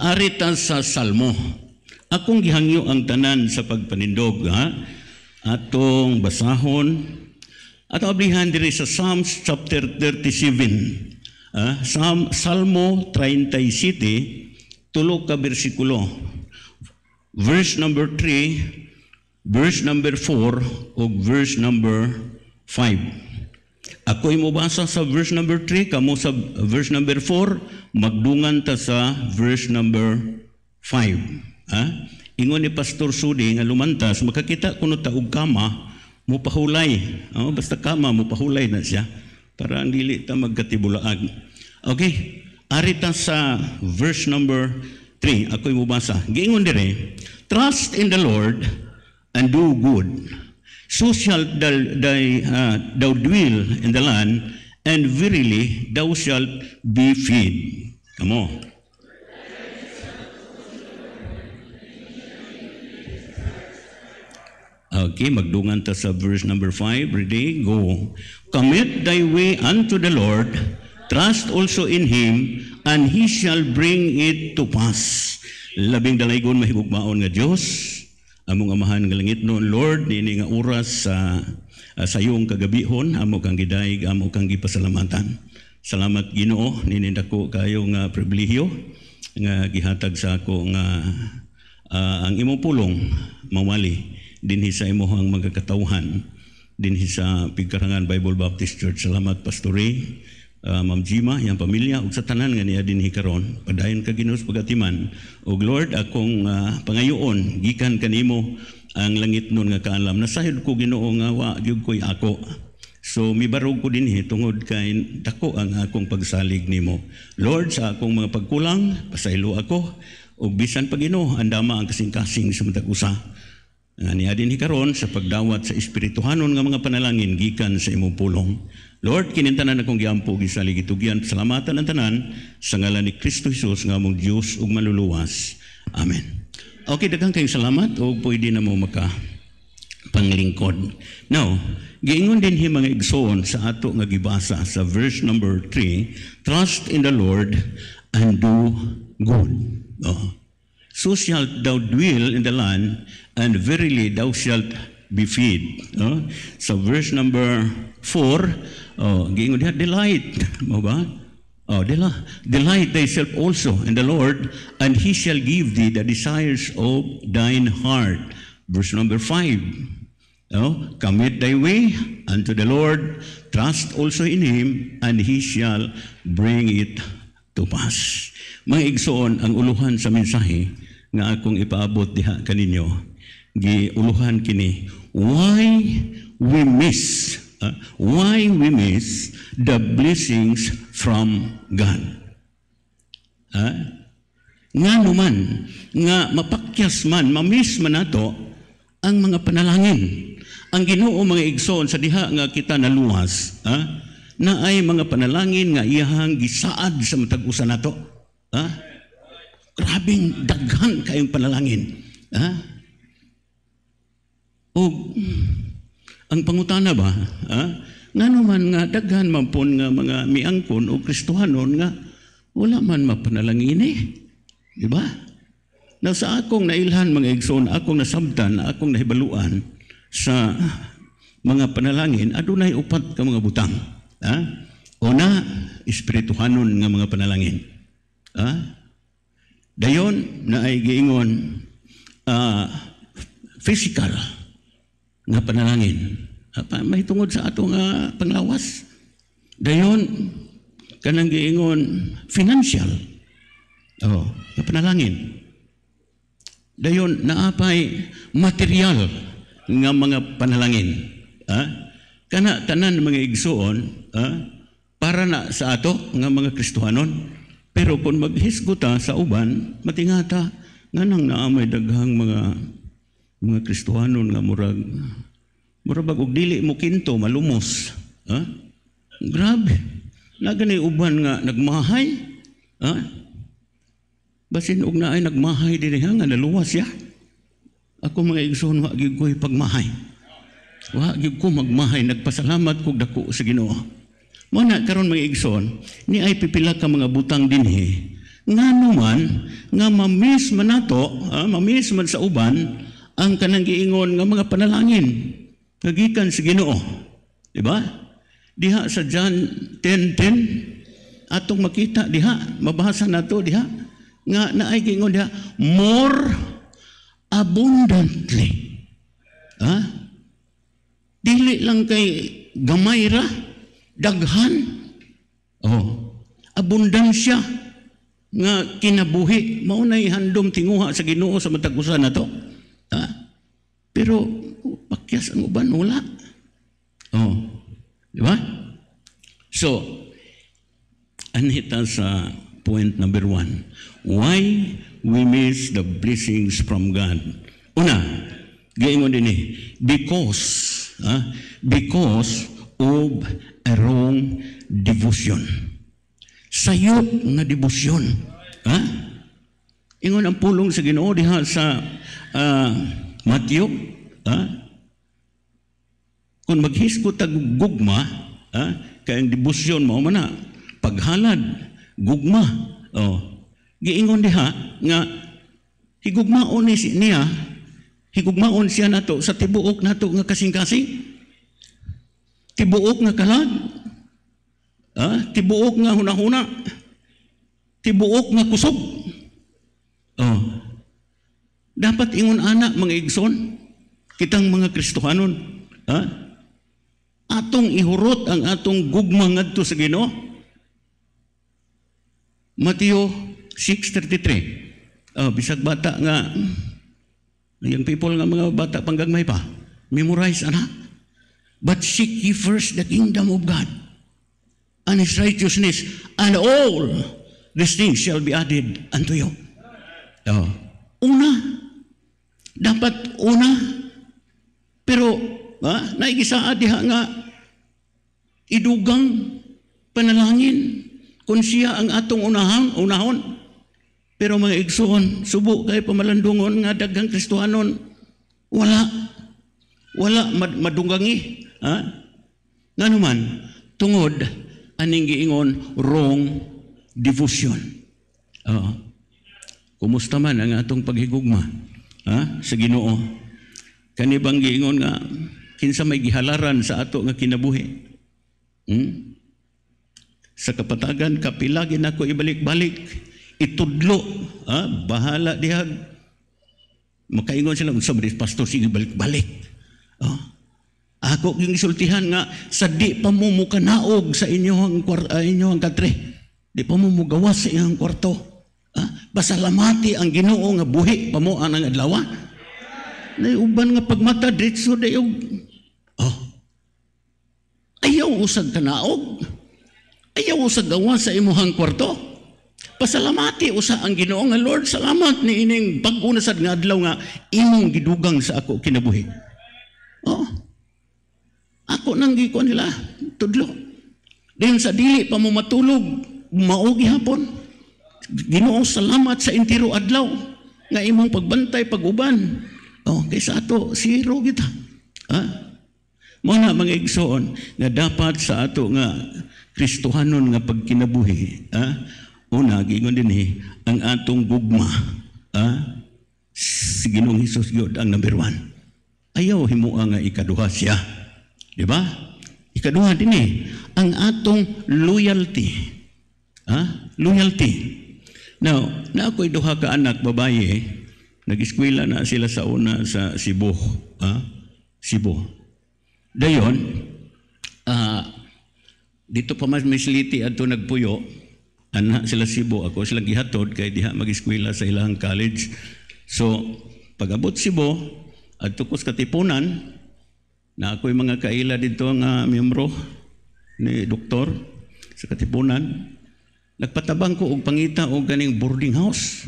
arita sa Salmo. Akong gihangyo ang tanan sa pagpanindog ha. Atong basahon at ablihan diri sa Psalms chapter 37. Ha? Psalm, Salmo 37 tulo ka bersikulo. Verse number 3, verse number 4 ug verse number 5. Ako mabasa sa verse number 3, kamo sa verse number 4, magdungan ta sa verse number 5. Ha? Ingon ni Pastor Sudi nga lumantas, makakita kuno ta og kama, mo pahulay. Oh, basta kama mo pahulay na siya para ang dili ta magkatibulaag. Okay, ari ta sa verse number 3, ako'y mabasa. Giingon dire, Trust in the Lord and do good social shalt thou, uh, ah, thou dwell in the land, and verily thou shalt be fed. Come on. Okay, magdungan ta sa verse number 5. Ready? Go. Commit thy way unto the Lord, trust also in Him, and He shall bring it to pass. Labing dalaygon mahigugmaon nga Diyos among amahan nga langit noon Lord nini nga oras sa uh, sa iyong kagabihon amo kang gidayeg amo kang gipasalamatan salamat Ginoo nini dako kayo nga pribilehiyo nga gihatag sa ako nga uh, ang imong pulong mawali dinhi sa imong magkakatawhan dinhi sa Pigkarangan Bible Baptist Church salamat Pastor Ray uh, Ma'am Jima, iyang pamilya, ug sa tanan nga niya dinhi karon, padayon ka Ginoo sa pagatiman. Ug Lord, akong uh, pangayoon gikan kanimo ang langit nun nga kaalam. Nasahid ko Ginoo nga wa gyud koy ako. So mibarog ko dinhi eh, tungod kay dako ang akong pagsalig nimo. Lord, sa akong mga pagkulang, pasaylo ako. Ug bisan pa Ginoo, andama ang kasing-kasing sa matag-usa. Nga niya din hikaron sa pagdawat sa espirituhanon nga mga panalangin gikan sa imong pulong. Lord, kinintanan akong giampo gisa ligitugyan salamatan ang tanan sa ngalan ni Kristo Jesus nga among Dios ug manluluwas. Amen. Okay, daghang kayong salamat o pwede na mo maka panglingkod. Now, giingon din hi mga igsoon sa ato nga gibasa sa verse number 3, Trust in the Lord and do good. Oh so shalt thou dwell in the land, and verily thou shalt be fed. No? So verse number 4, oh, gingon niya, delight. Mo ba? Oh, dela, delight thyself also in the Lord, and He shall give thee the desires of thine heart. Verse number 5. No? Commit thy way unto the Lord, trust also in Him, and He shall bring it to pass. Maigsoon ang uluhan sa mensahe nga akong ipaabot diha kaninyo giuluhan kini why we miss uh, why we miss the blessings from God ha ah, nga naman nga mapakyas man mamiss man nato ang mga panalangin ang Ginoo mga igsoon sa diha nga kita naluwas ha ah, na ay mga panalangin nga iyahang gisaad sa matag-usa nato ha Grabing daghan kayong panalangin. Ha? O, ang pangutana ba? Ha? Nga naman nga, daghan man po nga mga miangkon o kristuhanon nga, wala man mapanalangin eh. Di ba? Na sa akong nailhan mga igsoon, akong nasabtan, akong nahibaluan sa mga panalangin, adunay upat ka mga butang. Ha? Una, espirituhanon nga mga panalangin. Ha? Dayon na ay giingon uh, physical nga panalangin. May tungod sa ato nga panglawas. Dayon kanang giingon financial. Oh, nga panalangin. Dayon naapay material nga mga panalangin. Ha? Kana tanan mga igsuon, ha? para na sa ato nga mga Kristohanon pero kon maghisgota sa uban, matingata, nga nang naamay daghang mga mga Kristohanon nga murag murabag og dili mo kinto malumos ha grabe Nagani uban nga nagmahay ha basin og naay nagmahay dinhi nga naluwas ya ako mga igsoon wa gyud ko'y pagmahay wa gigko magmahay nagpasalamat kog dako sa Ginoo mo na karon mga igsoon, ni ay pipila ka mga butang dinhi nga naman nga mamis man nato, ah, mamis man sa uban ang kanang giingon nga mga panalangin kagikan sa Ginoo. Di ba? Diha sa John 10:10 atong makita diha, mabasa nato diha nga naay giingon diha more abundantly. Ha? Ah? Dili lang kay gamay ra daghan. Oh, abundansya nga kinabuhi mao nay handom tinguha sa Ginoo sa matag usa na to. Ha? Pero oh, pakyas ang uban wala. Oh. Di ba? So, anita sa point number one. Why we miss the blessings from God? Una, gayon din eh, Because, ha? because of erong devotion. Sayop nga devotion. Ha? Ingon ang pulong sa Ginoo diha sa uh, Matthew, ha? Kung maghisko tag gugma, ha? Kay ang devotion mo man paghalad gugma. Oh. Giingon diha nga higugmaon ni niya higugmaon siya nato sa tibuok nato nga kasing-kasing tibuok nga kalag. Ah, tibuok nga hunahuna. Tibuok nga kusog. Oh. Dapat ingon ana mga igsoon kitang mga Kristohanon. Ha? Atong ihurot ang atong gugma ngadto sa Ginoo. Mateo 6:33. Oh, bisag bata nga yung people nga mga bata panggagmay pa. Memorize anak. But seek ye first the kingdom of God and his righteousness, and all these things shall be added unto you. Oh. Una, dapat una, pero ha, naigisa adiha nga idugang panalangin kung siya ang atong unahon, unahon. Pero mga igsoon, subo kay pamalandungon nga daghang kristohanon, wala, wala mad madunggangi Ha? Nganuman, tungod, aning giingon, wrong devotion. Oo. Kumusta man ang atong paghigugma ha? sa ginoo. Kanibang giingon nga, kinsa may gihalaran sa ato nga kinabuhi. Hmm? Sa kapatagan, kapilagin ako ibalik-balik. Itudlo. Ha? Bahala dihag. Makaingon sila, sa pastor, sige balik-balik. Oh. Ako yung isultihan nga, sa di pa mo mukanaog sa inyong, uh, inyong katre. Di pa mo mugawas sa inyong kwarto. Ha? Ah, Basalamati ang ginoo nga buhi pa mo ang adlawa. Na uban nga pagmata, dritso na yung... Oh. Ayaw usag kanaog. Ayaw usag gawas sa imuhang kwarto. Pasalamati usa ang ginoo nga Lord, salamat ni ining pag-una sa nga adlaw nga imong gidugang sa ako kinabuhi. Oh. Ako nang gikuan nila, tudlo. Din sa dili pa mo matulog, maugi hapon. Ginoo salamat sa intiro adlaw nga imong pagbantay paguban uban oh, kay sa ato siro kita. Ha? Ah, mo na mga igsoon nga dapat sa ato nga Kristohanon nga pagkinabuhi, ha? Ah, una gingon dinhi ang atong gugma, ha? Ah, si Ginoong Hesus gyud ang number one. Ayaw himuha nga ikaduha siya. Di ba? Ikaduha din eh, ang atong loyalty. Ha? Loyalty. Now, na ako'y duha ka anak, babae, nag-eskwela na sila sa una sa Cebu. Ha? Cebu. Dayon, uh, dito pa mas misliti at nagpuyo, anak sila Cebu. Ako sila gihatod, kay diha mag-eskwela sa ilang college. So, pag-abot Cebu, at tukos katipunan, na ako'y mga kaila dito nga uh, miyembro ni doktor sa Katipunan. Nagpatabang ko og pangita og ganing boarding house.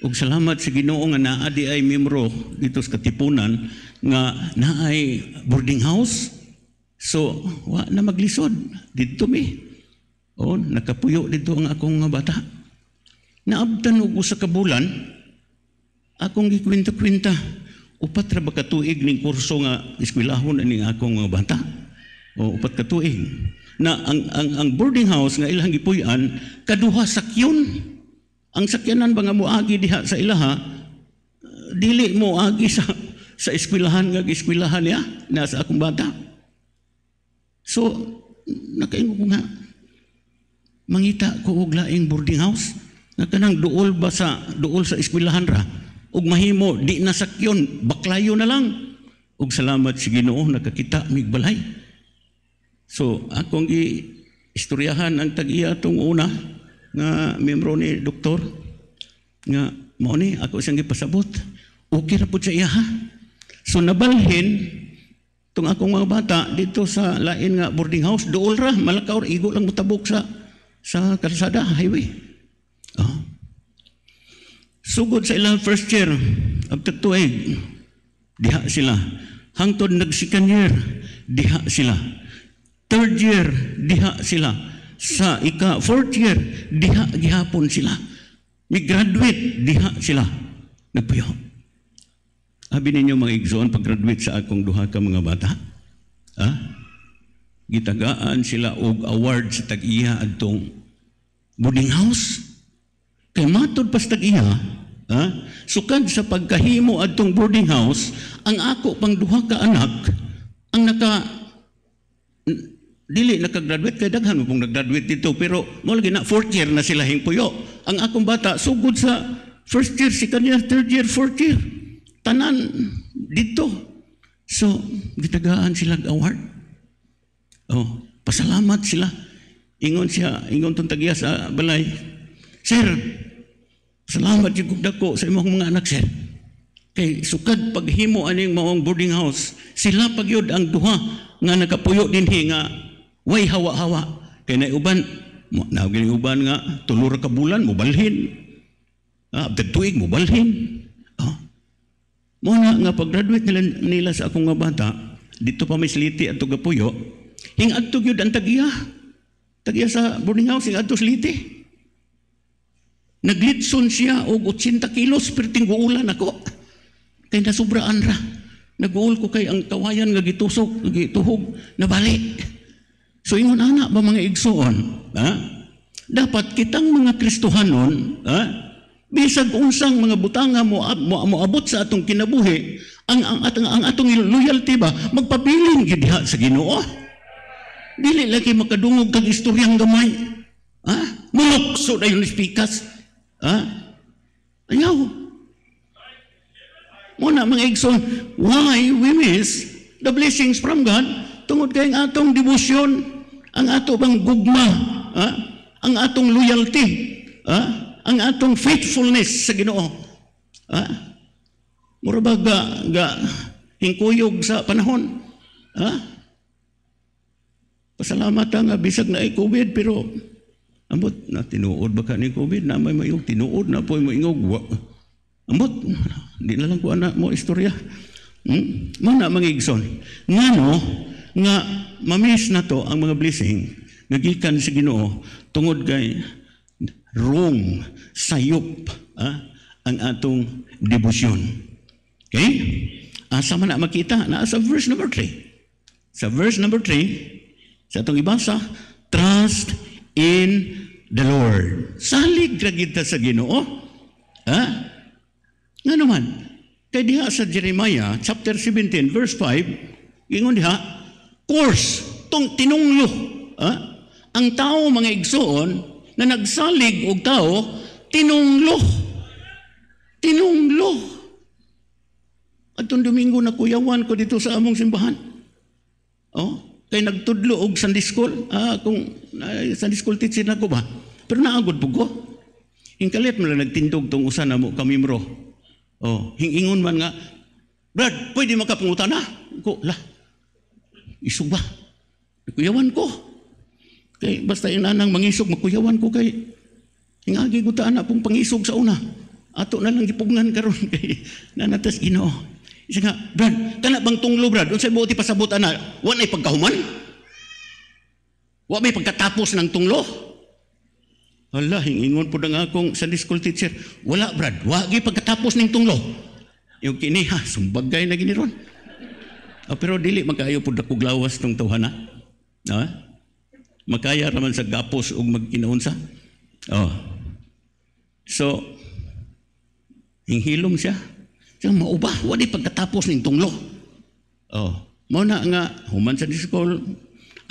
Og salamat sa si Ginoo nga naa di ay miyembro dito sa Katipunan nga naay boarding house. So, wa na maglisod dito mi. O, nakapuyo dito ang akong bata. Naabtan og usa ka bulan akong gikwinta-kwinta upat ra ba katuig ning kurso nga eskwelahon ani akong mga bata? O upat ka tuig. Na ang ang, ang boarding house nga ilang gipuy-an kaduha sakyon. Ang sakyanan ba nga moagi diha sa ilaha dili mo agi sa sa eskwelahan nga eskwelahan niya na sa akong bata. So nakaingo ko nga mangita ko og laing boarding house nga kanang duol ba sa duol sa eskwelahan ra ug mahimo di nasakyon baklayo na lang ug salamat sa si Ginoo nakakita mig balay so akong gi istoryahan ang tagiya iya tong una nga membro ni doktor nga mao ni ako siyang gipasabot okay ra pud sa iya ha so nabalhin tong akong mga bata dito sa lain nga boarding house duol ra malakaw igo lang mutabok sa sa kalsada highway Sugod sa ilang first year, abtag diha sila. Hangtod nag second year, diha sila. Third year, diha sila. Sa ika fourth year, diha gihapon sila. May graduate, diha sila. Nagpuyo. Habi ninyo mga igsoon pag-graduate sa akong duha ka mga bata. Ha? Gitagaan sila og award sa tag-iya adtong boarding house Kay eh, matod pastag iya, ha? sukad sa pagkahimo adtong boarding house, ang ako pang duha ka anak ang naka dili nakagraduate kay daghan mo pong naggraduate dito pero mo lagi na fourth year na sila hingpuyo. Ang akong bata sugod so sa first year, second year, third year, fourth year. Tanan dito. So, gitagaan sila award. Oh, pasalamat sila. Ingon siya, ingon tong tagiya sa balay. Sir, Salamat yung ko sa imong mga anak, sir. Kay sukad paghimo aning maong boarding house, sila pagyod ang duha nga nakapuyo din nga way hawa-hawa. Kay naiuban, naging uban nga tulura ka bulan mo balhin. Ah, after tuig mo balhin. Ah. Mo na nga pag-graduate nila, nila sa akong nga bata, dito pa may sliti at tugapuyo, hingag tugyod ang tagiya. Tagiya sa boarding house, hingag to sliti. Naglitson siya og 80 kilos pero tingguulan ako. Kay nasubraan ra. Naguol ko kay ang kawayan nga gitusok, gituhog, nabali. So ingon ana ba mga igsoon, ha? Dapat kitang mga Kristohanon, ha? Bisag unsang mga butanga mo mo, mo abot sa atong kinabuhi, ang ang atong ang atong loyalty ba magpabilin gid sa Ginoo. Dili lagi makadungog kag istoryang gamay. Ha? Mulukso na yung spikas. Ha? Ayaw. Muna, mga igsoon, why we miss the blessings from God tungod kay ang atong devotion, ang atong bang gugma, ha? ang atong loyalty, ha? ang atong faithfulness sa Ginoo. Ha? Mura ga, ga hingkuyog sa panahon? Ha? Pasalamat nga bisag na ay COVID pero Ambot, na tinuod baka ni COVID na may mayog tinuod na po maingog. Wa. Amot, di na lang ko anak mo istorya. Hmm? Mana mangigson. Nga no, nga mamiss na to ang mga blessing nga sa si Ginoo tungod kay wrong sayop ah, ang atong devotion. Okay? Asa man na makita na sa verse number 3. Sa verse number 3, sa atong ibasa, trust in the Lord. Salig ra kita sa Ginoo. Ha? Nga naman. Kay diha sa Jeremiah chapter 17 verse 5, ingon diha, course tong tinungyo, ha? Ang tao mga igsoon na nagsalig og tao tinunglo. Tinunglo. Atong Domingo na kuyawan ko dito sa among simbahan. Oh, kay nagtudlo og Sunday school. Ah, kung ah, Sunday school teacher na ko ba? Pero naagod po ko. Hingkalit mo lang nagtindog tong usan na mo kami mro. Oh, hingingon man nga, Brad, pwede makapungutan na. Ko, la, isog ba? Kuyawan ko. Kay, basta inanang mangisog, makuyawan ko kay, hingagi ko taan na pong pangisog sa una. Ato na lang gipungan karon kay, nanatas ino. Isa nga, Brad, kana bang tunglo, Brad? Unsay buti pasabot ana? Wa nay pagkahuman? Wa may pagkatapos ng tunglo? Hala, hingingon po ng akong Sunday school teacher. Wala, Brad. Wagi pagkatapos ning tunglo. Yung kini, ha, sumbagay na giniron. Oh, pero dili, magkayo po dakuglawas tong tawhana. Ha? Ah? Makaya raman sa gapos o magkinaunsa. Oh. So, hinghilom siya. Siya, mauba. Wadi pagkatapos ning tunglo. Oh. Muna nga, human sa school,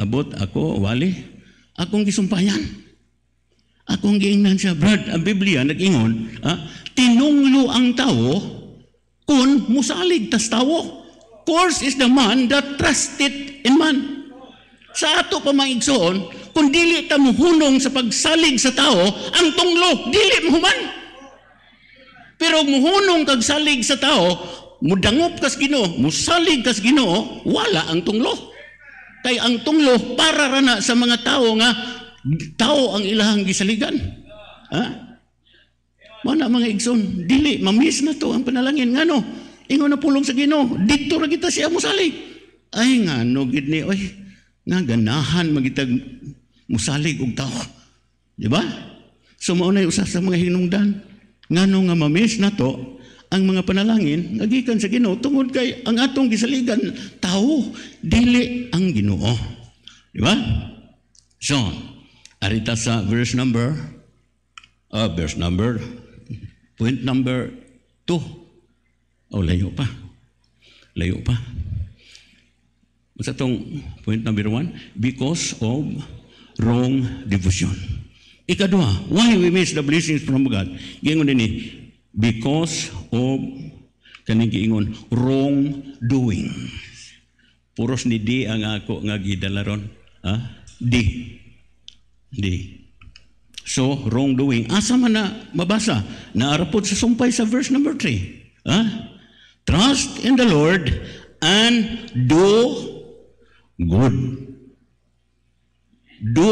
abot ako, wali, akong gisumpayan. Akong giingnan siya, Brad, ang Biblia nag-ingon, ah, tinunglo ang tao kung musalig tas tao. Course is the man that trusted in man. Sa ato pa maigsoon, kung dili ta hunong sa pagsalig sa tao, ang tunglo, dili mo human. Pero muhunong kag salig sa tao, mudangop kas Ginoo, musalig kas Ginoo, wala ang tunglo. Kay ang tunglo para rana sa mga tao nga tao ang ilahang gisaligan. Ha? Mana mga igsoon, dili, mamis na to ang panalangin. Nga no, ingon na pulong sa Ginoo, dito ra kita siya musali. Ay nga no gid ni oy, nga ganahan magitag musalig og tao. Di ba? So mao na usa sa mga hinungdan ngano nga mamis na to ang mga panalangin nagikan sa Ginoo tungod kay ang atong gisaligan tao dili ang Ginoo. Di ba? So, Arita sa verse number, uh, verse number, point number 2. Oh, layo pa. Layo pa. Basta itong point number 1, because of wrong devotion. Ikadua, why we miss the blessings from God? Gingon din eh, because of kaning giingon wrong doing. Puros ni di ang ako nga gidala ron. Ha? Di Di. So, wrongdoing. Asa man na mabasa? Naarapod sa sumpay sa verse number 3. Ha? Huh? Trust in the Lord and do good. Do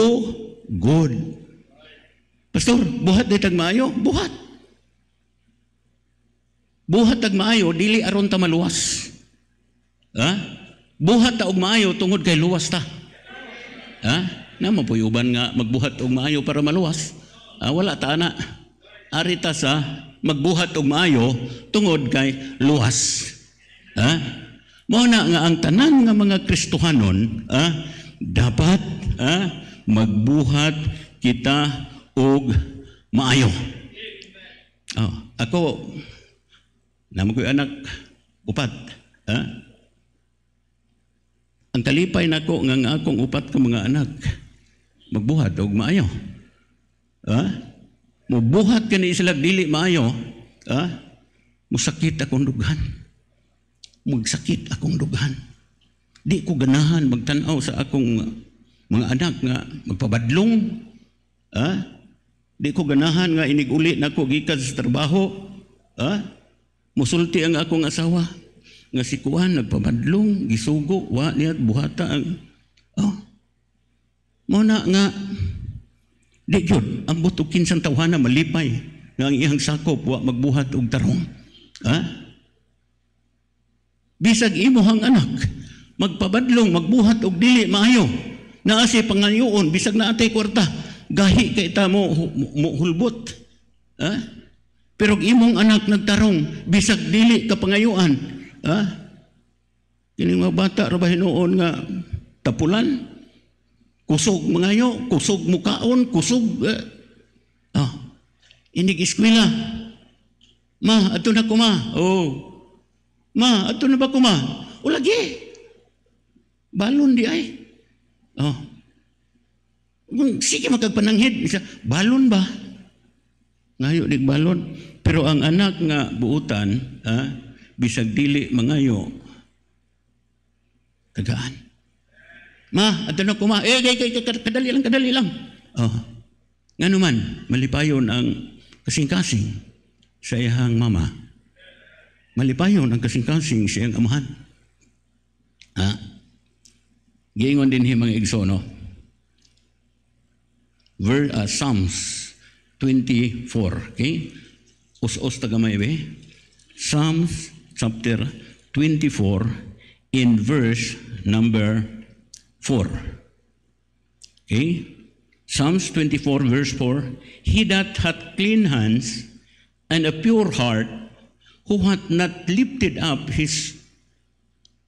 good. Pastor, buhat di tagmaayo? Buhat. Buhat tagmaayo, dili aron ta maluwas. Ha? Huh? Buhat ta og maayo tungod kay luwas ta. Ha? Huh? na mapuyuban nga magbuhat og maayo para maluwas. Ah, wala ta ana. Ari ta sa magbuhat og maayo tungod kay luwas. Ha? Ah? Mao na nga ang tanan nga mga Kristohanon, ha? Ah, dapat ha? Ah, magbuhat kita og maayo. Oh, ako namo ko anak upat, ha? Ah? Ang kalipay nako nga nga akong upat ka mga anak magbuhat og maayo. Ha? Mubuhat ka ni sila dili maayo, ha? Musakit akong dughan. Magsakit akong dughan. Di ko ganahan magtan-aw sa akong ah, mga anak nga magpabadlong. Ha? Di ko ganahan nga inig-uli iniguli nako gikan sa trabaho. Ha? Musulti ang akong asawa nga si Kuan nagpabadlong, gisugo, wa niya buhata ang oh, Muna nga, di yun, ang butukin sa tawhana malipay nga ang iyang sakop wa magbuhat og tarong. Ha? Bisag imo hang anak, magpabadlong, magbuhat og dili maayo. Naa si pangayoon bisag na atay kwarta, gahi kay ta mo, mo hulbot. Ha? Pero imong anak nagtarong bisag dili ka pangayoan, ha? Kini mga bata ra ba hinuon nga tapulan? Kusog mangayo, kusog mukaon, kusog. Uh, oh. Inig eskwela. Ma, ato na kuma. Oh. Ma, ato na ba kuma? O lagi. Balon di ay. Oh. Kung sige makagpananghid, isa, balon ba? Ngayo dig balon. Pero ang anak nga buutan, ha, ah, bisag dili mangayo, kagaan. Ma, adano ko ma. Eh, eh, eh, kadali lang, kadali lang. Oh. Nga naman, malipayon ang kasing-kasing sa iyang mama. Malipayon ang kasing-kasing sa iyang amahan. Ha? Giingon din hi mga igsono. Ver, uh, Psalms 24, okay? Us-us tagamay be. Psalms chapter 24 in verse number 4. Okay? Psalms 24, verse 4 He that hath clean hands and a pure heart, who hath not lifted up his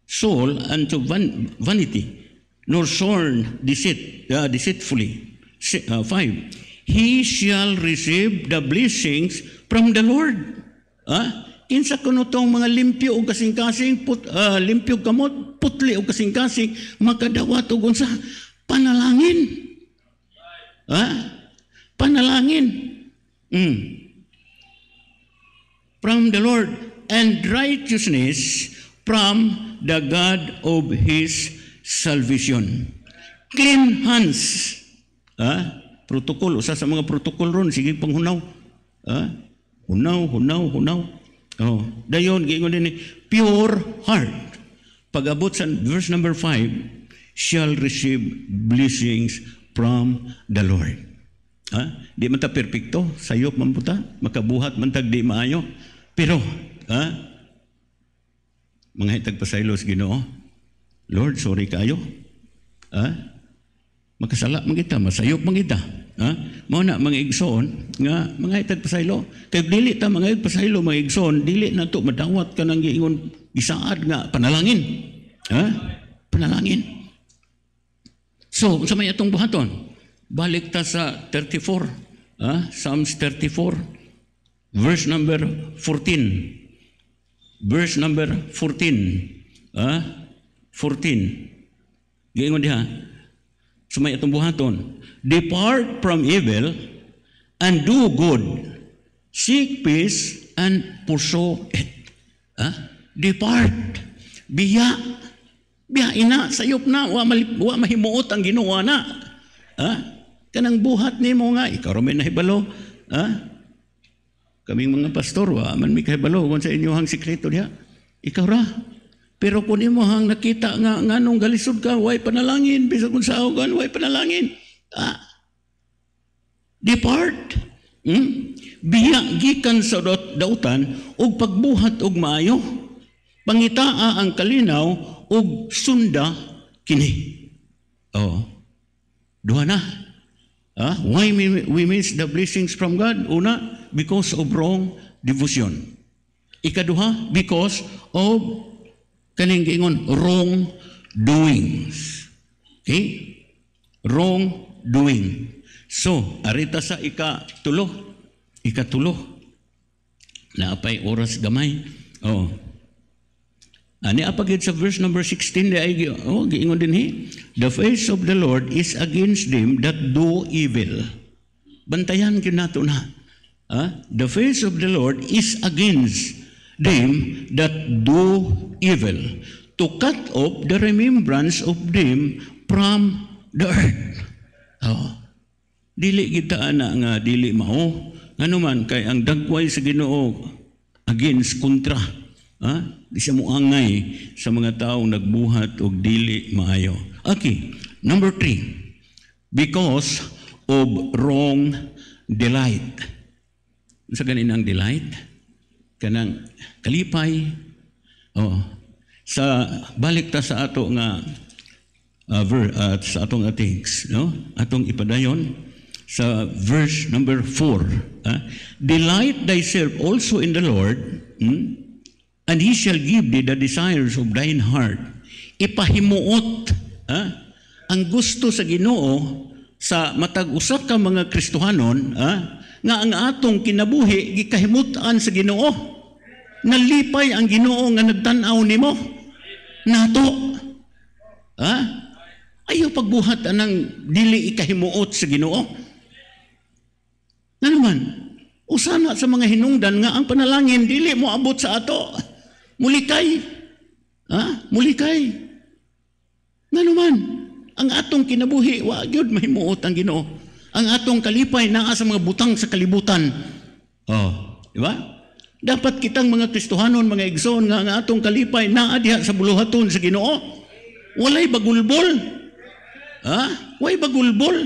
soul unto van- vanity, nor sworn deceit, uh, deceitfully. S- uh, 5. He shall receive the blessings from the Lord. Ah? Huh? Kinsa kuno tong mga limpyo o kasing-kasing put, uh, limpyo kamot putli o kasing-kasing makadawat og unsa panalangin. Ha? Panalangin. Mm. From the Lord and righteousness from the God of his salvation. Clean hands. Ha? Protocol. Usa sa mga protocol ron. Sige, panghunaw. Ha? Hunaw, hunaw, hunaw. Oh. Dayon, gingon din ni pure heart. Pag-abot sa verse number 5, shall receive blessings from the Lord. Ha? Di man ta perpekto, sayop man puta, makabuhat man tag di maayo. Pero, ha? Mga hitag pasaylos Ginoo. Lord, sorry kayo. Ha? Makasala man kita, masayop man kita. Ha? Mao na mga igsoon nga mga itag pasaylo. Kay dili ta mga pasaylo mga igsoon, dili na to madawat ka nang giingon gisaad nga panalangin. Ha? Panalangin. So, sa may atong buhaton, balik ta sa 34. Ha? Psalms 34, verse number 14. Verse number 14. Ha? 14. Giingon diha, sa may atong buhaton, Depart from evil and do good. Seek peace and pursue it. Huh? Depart. Biya. Biya ina, sayop na. Wa, malip, wa mahimuot ang ginawa na. Huh? Kanang buhat ni mo nga. Ikaw rin hibalo. Huh? Kaming mga pastor, wa man may kahibalo. Kung sa inyo hang sikreto niya. Ikaw ra. Pero kung imo hang nakita nga nganong galisod ka, way panalangin. Bisa kung sa awgan, way panalangin uh, depart. Hmm? Biya gikan sa dautan ug pagbuhat og maayo. Pangitaa ang kalinaw ug sunda kini. Oh. Duha na. Ah, why we, we miss the blessings from God? Una, because of wrong devotion. Ikaduha, because of kaning gingon wrong doings. Okay? Wrong doing. So, arita sa ikatulo, ikatulo, naapay oras gamay. Oh. Ani apagid sa verse number 16 di ay oh, giingon din he. The face of the Lord is against them that do evil. Bantayan gyud nato na. Ha? The face of the Lord is against them that do evil to cut off the remembrance of them from the earth. Oh. Dili kita ana nga dili mao. Ngano man kay ang dagway sa Ginoo against kontra. Ha? Di siya mo sa mga taong nagbuhat og dili maayo. Okay, number three. Because of wrong delight. Sa ganin ang delight? Kanang kalipay. Oh. Sa balik ta sa ato nga uh, ver, uh, sa atong atings, no? Atong ipadayon sa verse number 4. Uh, ah, Delight thyself also in the Lord, hmm? and He shall give thee the desires of thine heart. Ipahimuot uh, ang gusto sa ginoo sa matag-usak ka mga Kristohanon, uh, nga ang atong kinabuhi, gikahimutan sa ginoo. Nalipay ang ginoo nga nagtanaw nimo. Nato. Ha? Ayaw pagbuhat anang dili ikahimuot sa ginoo. Na naman, usana sa mga hinungdan nga ang panalangin dili mo abot sa ato. Mulikay. Ha? Mulikay. Na naman, ang atong kinabuhi, wa gyud mahimuot ang ginoo. Ang atong kalipay naa sa mga butang sa kalibutan. Oh, di ba? Dapat kitang mga Kristohanon, mga igsoon nga ang atong kalipay naa diha sa buluhaton sa Ginoo. Walay bagulbol. Ha? Way bagulbol.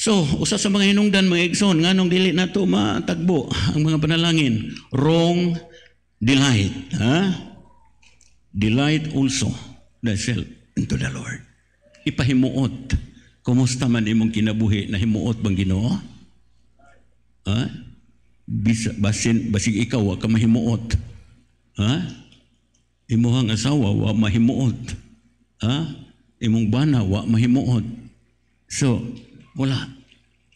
So, usa sa mga hinungdan mga igsoon nganong dili na nato matagbo ang mga panalangin. Wrong delight, ha? Delight also thyself into the Lord. Ipahimuot. Kumusta man imong kinabuhi na himuot bang Ginoo? Ha? Bisa, basin, basig ikaw wa ka mahimuot. Ha? Imuhang asawa, wa mahimuot. Ha? Imong bana, wa mahimuot. So, wala.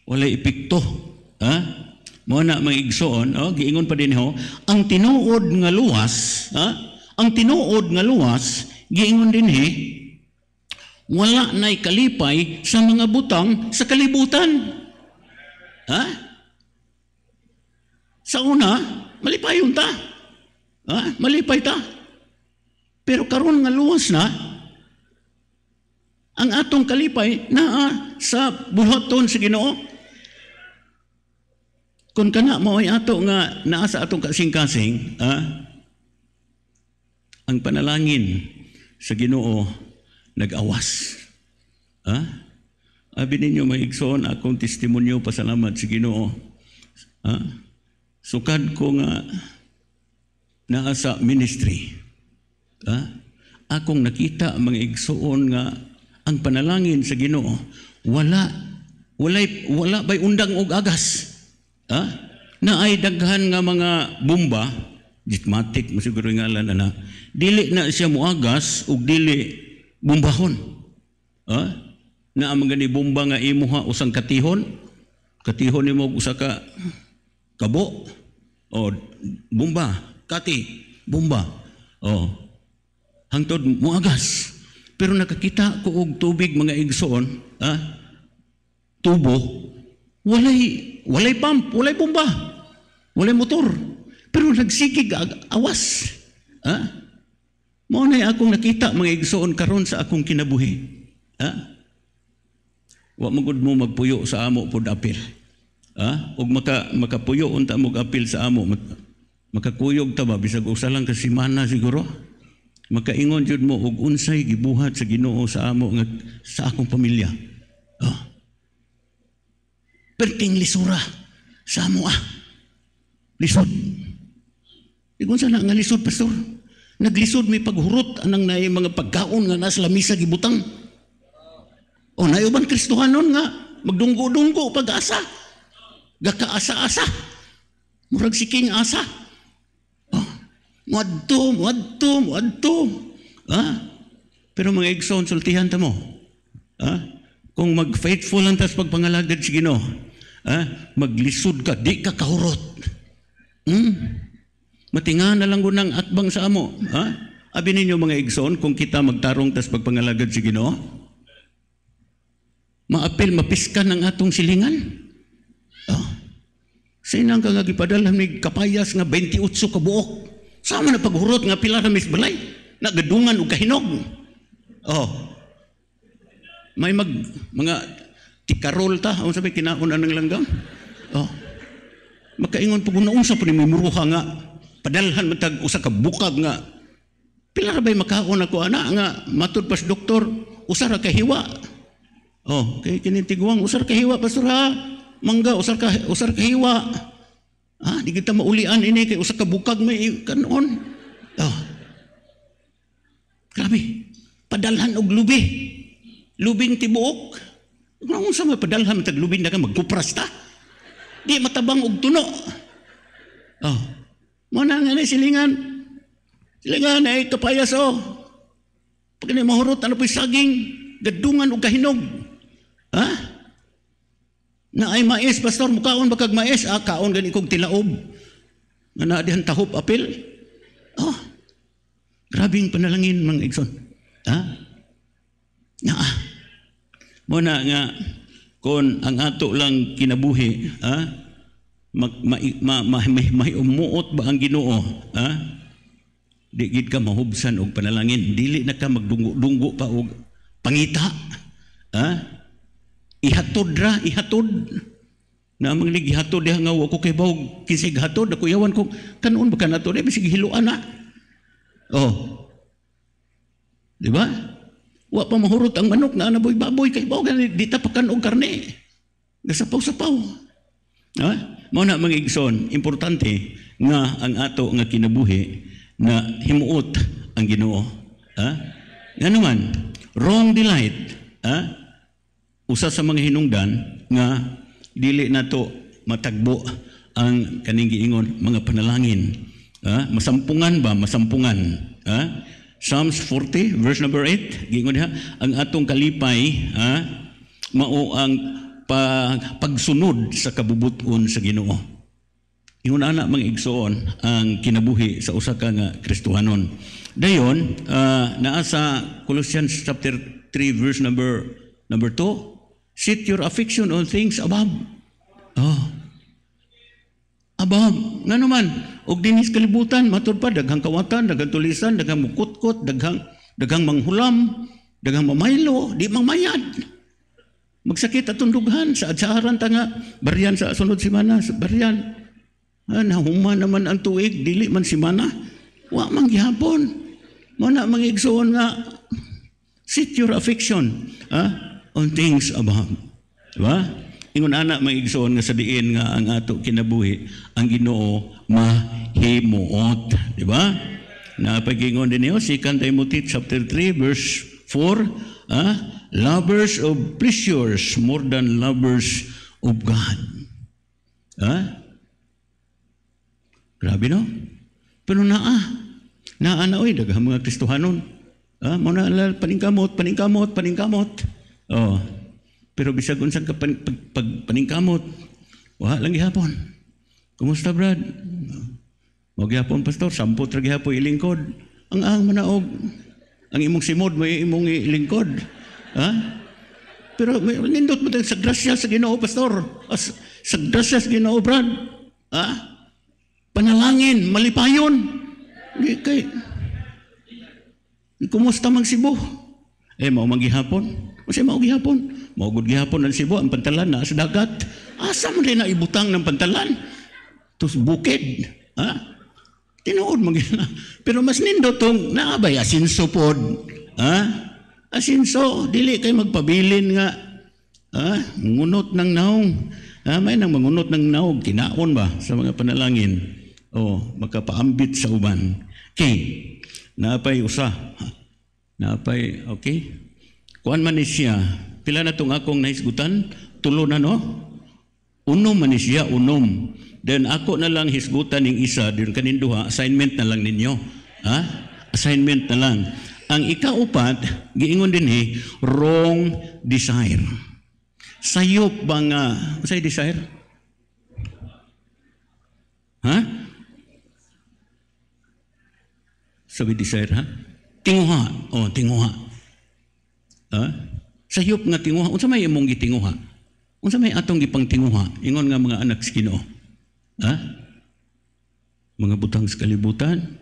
Wala epekto. Ha? Mo na mangigsoon, oh, giingon pa din ho, ang tinuod nga luwas, ha? Ang tinuod nga luwas, giingon din he, wala na'y kalipay sa mga butang sa kalibutan. Ha? Sa una, malipay yun ta. Ha? Malipay ta. Pero karon nga luwas na, ang atong kalipay naa sa buhaton sa Ginoo. Kung kana mao ato nga naa sa atong kasing-kasing, ah, ang panalangin sa Ginoo nag-awas. Ah? Abi ninyo maigsoon akong testimonyo pasalamat sa Ginoo. Ah? Sukad ko nga naa sa ministry Ha? Akong nakita mga igsuon nga ang panalangin sa Ginoo wala walay wala bay undang og agas. Ha? Na ay daghan nga mga bomba diplomatic mo siguro ngalan ana dili na siya muagas ug dili bumbahon ha na ang mga bomba nga imuha usang katihon katihon nimo usa ka kabo o bomba kati bomba oh hangtod muagas. Pero nakakita ko og tubig mga igsoon, ha? tubo, walay, walay pump, walay bomba, walay motor. Pero nagsigig awas. Ha? Mao na akong nakita mga igsoon karon sa akong kinabuhi. Ha? Wa magud mo magpuyo sa amo pod apil. Ha? Og maka makapuyo unta mo apil sa amo. Makakuyog ta ba bisag usa lang ka semana siguro. Makaingon jud mo og unsay gibuhat sa Ginoo sa amo nga sa akong pamilya. Oh. Perting lisura sa amo ah. Lisod. Igon na nga lisod, pastor. Naglisod may paghurot anang naay mga pagkaon nga nas lamisa gibutang. O oh, nayo Kristohanon nga magdunggo-dunggo pag-asa. Gakaasa-asa. Murag si King Asa. Muadto, muadto, muadto. Ha? Pero mga igsoon, sultihan ta mo. Ha? Kung mag-faithful lang tas pagpangalagad si Ginoo, ha? maglisod ka, di ka kahurot. Hmm? Matinga na lang gunang atbang sa amo. Ha? Abi ninyo mga igsoon, kung kita magtarong tas pagpangalagad si Ginoo, maapil, mapiskan ang atong silingan. Oh. Sinang ka nga gipadalhan ni kapayas nga 28 kabuok. buok. Sama na paghurot nga pila na misbalay. Nagadungan o kahinog. Oh. May mag, mga tikarol ta. Ang sabi, kinauna ng langgam. Oh. Magkaingon po kung naunsa po ni Mimuruha nga. Padalhan matag usa ka bukag nga. Pila ra bay makaon ako ana nga matud pas doktor usar ka hiwa. Oh, kay kini tiguang usar ka hiwa pastor ha. Mangga usar ka usar ka hiwa. Ah, di kita maulian ini kay usa ka bukag may kanon. Oh. Grabe. Padalhan og lubi. Lubing tibuok. Kung sa may padalhan tag lubing na ka magkupras ta. Di matabang og tuno. Oh. Mo na nga silingan. Silingan ay eh, kapayas oh. Pag mahurot ano pa saging, gadungan og kahinog. Ha? Huh? Na ay mais, pastor, mukaon ba kag mais? Ah, kaon gani kog tilaob. Nga na dihan tahop apil. Oh, grabing panalangin, mga igson. Ha? Na, ah. Muna nga, kon ang ato lang kinabuhi, ha? Mag, ma, ma, ma, ma, ma, umuot ba ang ginoo, ha? Di gid ka mahubsan og panalangin, dili na ka magdunggo-dunggo pa og pangita, ha? ihatod ra, ihatod. Na ang mga ihatod diha nga ako kay bawg kisig hatod ako yawan ko kanon ba kanato di bisig hiluan na. Oh. Di ba? Wa pa mahurot ang manok na anaboy baboy kay bawg di tapakan og karne. Gasapaw-sapaw. Ha? Mao na mga igsoon, importante nga ang ato nga kinabuhi na himuot ang Ginoo. Ha? Nga naman, wrong delight, ha? usa sa mga hinungdan nga dili na to matagbo ang kaning giingon mga panalangin. Ha? Masampungan ba? Masampungan. Ha? Psalms 40 verse number 8 giingon ha ang atong kalipay ha mao ang pa, pagsunod sa kabubuton sa Ginoo. Ingon ana mga igsoon ang kinabuhi sa usa ka nga Kristohanon. Dayon uh, naa sa Colossians chapter 3 verse number number 2 Set your affection on things above. Oh. Above. Nga naman, og dinis kalibutan, matur pa, daghang kawatan, daghang tulisan, daghang mukutkot, daghang, daghang manghulam, daghang mamaylo, di mangmayad. Magsakit at tundughan sa adsaharan ta nga, baryan sa sunod si mana baryan. Ah, nahuma naman ang tuig, dili man simana. Wa mang gihapon. mana mga igsoon nga, set your affection. Ah? on things above. Diba? Ingon anak mga igsoon nga diin nga ang ato kinabuhi ang Ginoo mahimuot, di ba? Napagingon din niyo, 2 Timothy chapter 3 verse 4, ah, lovers of pleasures more than lovers of God. Ah? Grabe no? Pero naa. Naa na oy daghang mga Kristohanon. Ah, mo na paningkamot, paningkamot, paningkamot. Oh. Pero bisag unsang kapan, pag, pag, paningkamot, wa lang gihapon. Kumusta Brad? Mo gihapon pastor, sampo ra gihapon ilingkod. Ang ang manaog. Ang imong simod may imong ilingkod. Ha? Pero may, nindot mo tayo sa grasya sa Ginoo pastor. As, sa grasya sa Ginoo Brad. Ha? Panalangin, malipayon. Di kay Kumusta mang sibo? Eh, mao magihapon. O siya mao gihapon. Mao gud gihapon ang Cebu ang pantalan na sa dagat. Asa man na ibutang ng pantalan? Tus bukid. Ha? Tinuod mo gina. Pero mas nindo tong naabay asinso pod. Ha? Asinso, dili kay magpabilin nga. Ha? Ngunot ng naong. Ha? May nang mangunot ng naog. Kinaon ba sa mga panalangin? O, makapaambit sa uban. Okay. Napay usa. Napay, okay. Kuan man siya, pila na tong akong nahisgutan? Tulo na no? Unom man siya, unom. Then ako na lang hisgutan ning isa, din kanin duha, assignment na lang ninyo. Ha? Assignment na lang. Ang ikaupat, giingon din eh, wrong desire. Sayop ba nga, uh, say desire? Ha? Sabi desire ha? Tinguha. Oh, tinguha. Ha? Sa hiyop nga tinguha, unsa may imong gitinguha? Unsa may atong gipangtinguha? Ingon nga mga anak sa Ginoo. Ha? Mga butang sa kalibutan.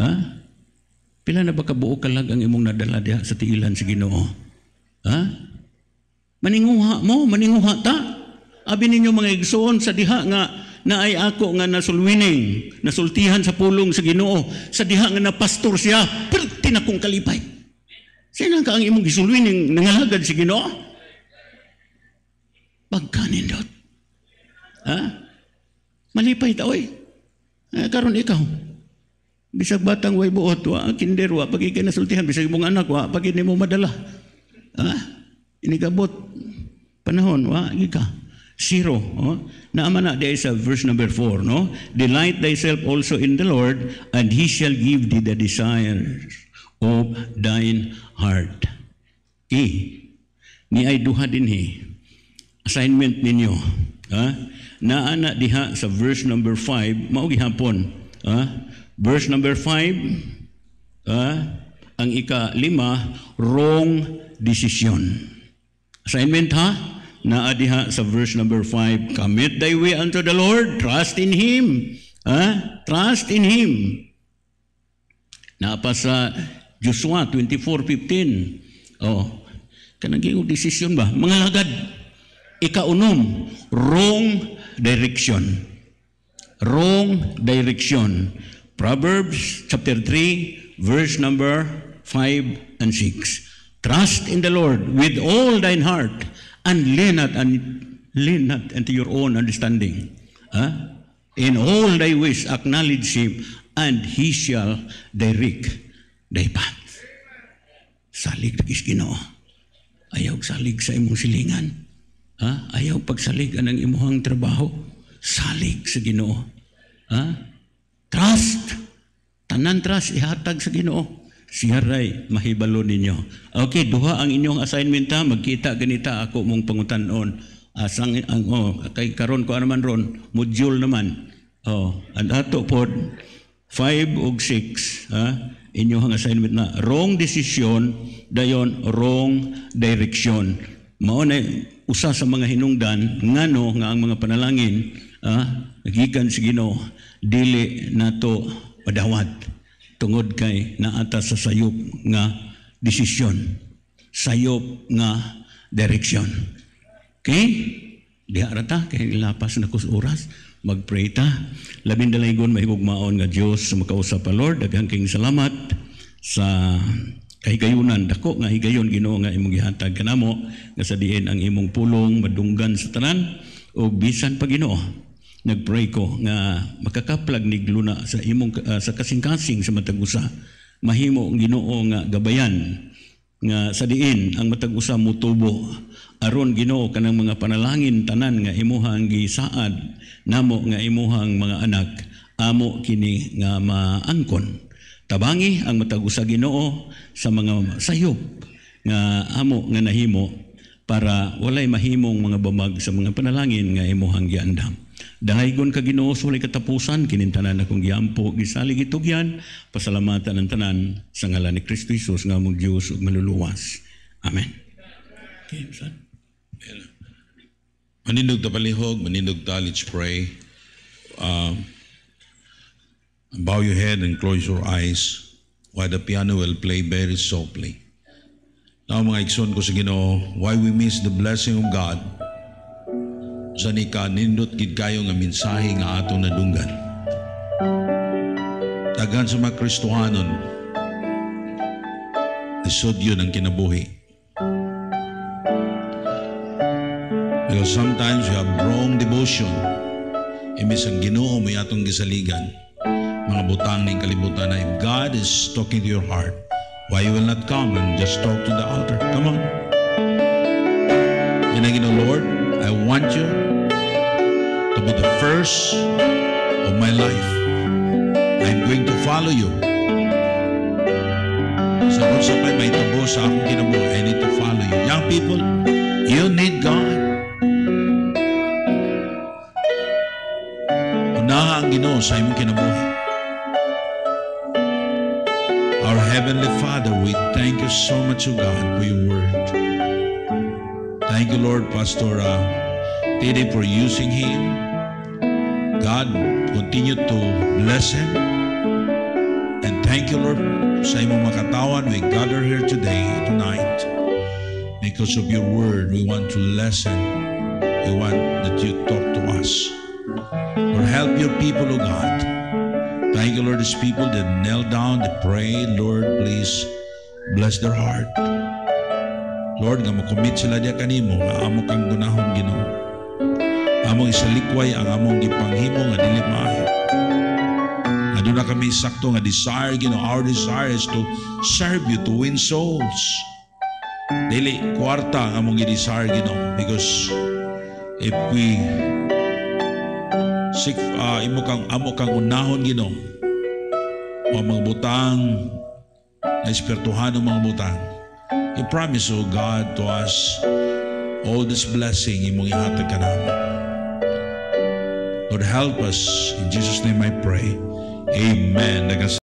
Ha? Pila na ba kabuo kalag ang imong nadala diha sa tiilan sa Ginoo? Ha? Maninguha mo, maninguha ta. Abi ninyo mga igsoon sa diha nga na ay ako nga nasulwining, nasultihan sa pulong sa Ginoo, sa diha nga pastor siya, perti na kong kalipay. Sino ka ang imong gisulwi ning nangalagad si Ginoo? Pagkanin dot. Ha? Malipay ta oy. Eh, karon ikaw. Bisag batang way buot wa kinder wa pag ikay bisag imong anak wa pag ini mo madala. Ha? Inigabot panahon wa gika. Zero. Oh. Naama na there a verse number 4, no? Delight thyself also in the Lord, and He shall give thee the desires of thine heart. E. Ni ay duha dinhi. Assignment ninyo. Ha? Naana diha sa verse number 5, Maugi hapon. Ha? Verse number 5, ha? ang ika-lima, wrong decision. Assignment ha? Naa diha sa verse number 5, Commit thy way unto the Lord, trust in Him. Ha? Trust in Him. Napa sa Joshua 24:15. Oh. Kanang giyog decision ba? Mga lagad. Ikaunom, wrong direction. Wrong direction. Proverbs chapter 3 verse number 5 and 6. Trust in the Lord with all thine heart and lean not and lean not unto your own understanding. Huh? In all thy ways acknowledge him and he shall direct Daypan. Salig na Ginoo. Ayaw salig sa imong silingan. Ha? Ayaw pagsalig anang imuhang trabaho. Salig sa Ginoo. Ha? Trust. Tanan trust ihatag sa Ginoo. Siya ray mahibalo ninyo. Okay, duha ang inyong assignment ha. Magkita ganita ako mong pangutanon. Asang ang oh, kay karon ko naman ron, module naman. Oh, and ato pod 5 ug 6, ha? inyong assignment na wrong decision dayon wrong direction mao na usa sa mga hinungdan ngano nga ang mga panalangin ah, gikan sa Ginoo dili nato padawat tungod kay naata sa sayop nga desisyon sayop nga direksyon okay diha rata kay lapas na kus oras Magpray ta. Labing dalaygon mahigugmaon nga Dios makausap pa Lord. Daghang king salamat sa kahigayunan dako nga higayon Ginoo nga imong gihatag kanamo nga sa diin ang imong pulong madunggan sa tanan o bisan pa Ginoo nagpray ko nga makakaplag ni Gluna sa imong uh, sa kasing-kasing sa matag usa mahimo ang Ginoo nga gabayan nga sa diin ang matag usa motubo aron Ginoo kanang mga panalangin tanan nga imuhang gisaad namo nga imuhang mga anak amo kini nga maangkon tabangi ang matag usa Ginoo sa mga sayop nga amo nga nahimo para walay mahimong mga bamag sa mga panalangin nga imuhang giandam Dahagon ka Ginoo sa walay katapusan kinintanan na akong giampo gisalig itugyan pasalamatan ang tanan sa ngalan ni Kristo Jesus nga mong Dios ug maluluwas Amen. Okay, son. Maninog na palihog, maninog ta, let's pray. Um, bow your head and close your eyes while the piano will play very softly. Now mga ikson ko sa Ginoo, why we miss the blessing of God sa ni ka nindot gid kayo nga mensahe nga ato nadunggan. Tagan sa mga Kristohanon, isod yun ang kinabuhi. Because sometimes you have wrong devotion. Imbis ang ginoo mo yatong gisaligan, mga butang ng kalibutan na if God is talking to your heart, why you will not come and just talk to the altar? Come on. And again, oh Lord, I want you to be the first of my life. I'm going to follow you. So, kung sa may tabo sa akong ginawa, I need to follow you. Young people, you need God. sa imong kinabuhi. Our Heavenly Father, we thank you so much, O God, for your word. Thank you, Lord, Pastor uh, Tede, for using him. God, continue to bless him. And thank you, Lord, sa imong makatawan. We gather here today, tonight, because of your word. We want to listen. We want that you talk to us. Lord, help your people, O God. Thank you, Lord, these people that kneel down, that pray. Lord, please bless their heart. Lord, nga makommit sila diya kanimo, nga amo kang gunahon ginoo. Among isalikway ang among gipanghimo nga dili maayo. Nga na kami sakto nga desire ginoo. Our desire is to serve you, to win souls. Dili, kwarta ang among desire ginoo. Because if we si uh, ah, imo kang amo kang unahon Ginoo o mga butang na espirituhan ng mga butang I promise O oh God to us all this blessing imong ihatag ka namo Lord help us in Jesus name I pray Amen. Nagkasama